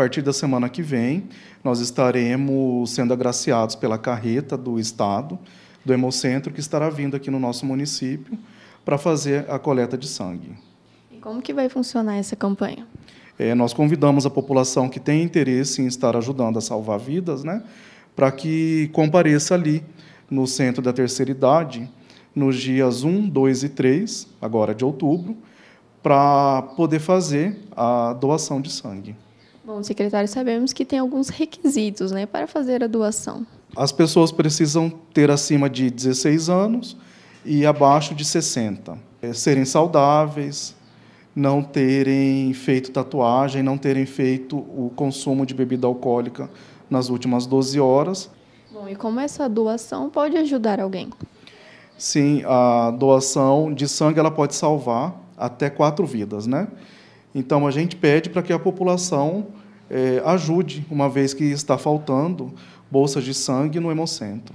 partir da semana que vem, nós estaremos sendo agraciados pela carreta do Estado, do Hemocentro, que estará vindo aqui no nosso município para fazer a coleta de sangue. E como que vai funcionar essa campanha? É, nós convidamos a população que tem interesse em estar ajudando a salvar vidas, né, para que compareça ali no Centro da Terceira Idade, nos dias 1, 2 e 3, agora de outubro, para poder fazer a doação de sangue. Bom, secretário, sabemos que tem alguns requisitos né, para fazer a doação. As pessoas precisam ter acima de 16 anos e abaixo de 60. É, serem saudáveis, não terem feito tatuagem, não terem feito o consumo de bebida alcoólica nas últimas 12 horas. Bom, e como essa doação pode ajudar alguém? Sim, a doação de sangue ela pode salvar até quatro vidas, né? Então a gente pede para que a população é, ajude, uma vez que está faltando bolsas de sangue no hemocentro.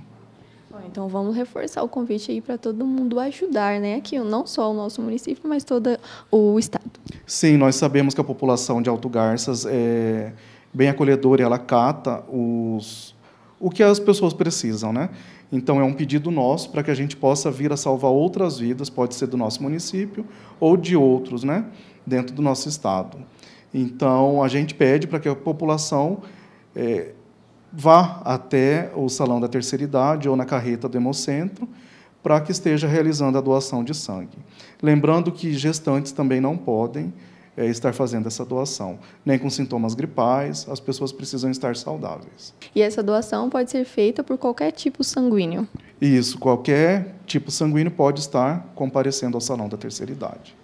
então vamos reforçar o convite aí para todo mundo ajudar, né? Aqui não só o nosso município, mas todo o estado. Sim, nós sabemos que a população de Alto Garças é bem acolhedora e ela cata os, o que as pessoas precisam, né? Então é um pedido nosso para que a gente possa vir a salvar outras vidas, pode ser do nosso município ou de outros, né? Dentro do nosso estado. Então, a gente pede para que a população é, vá até o Salão da Terceira Idade ou na carreta do Hemocentro para que esteja realizando a doação de sangue. Lembrando que gestantes também não podem é, estar fazendo essa doação, nem com sintomas gripais, as pessoas precisam estar saudáveis. E essa doação pode ser feita por qualquer tipo sanguíneo? Isso, qualquer tipo sanguíneo pode estar comparecendo ao Salão da Terceira Idade.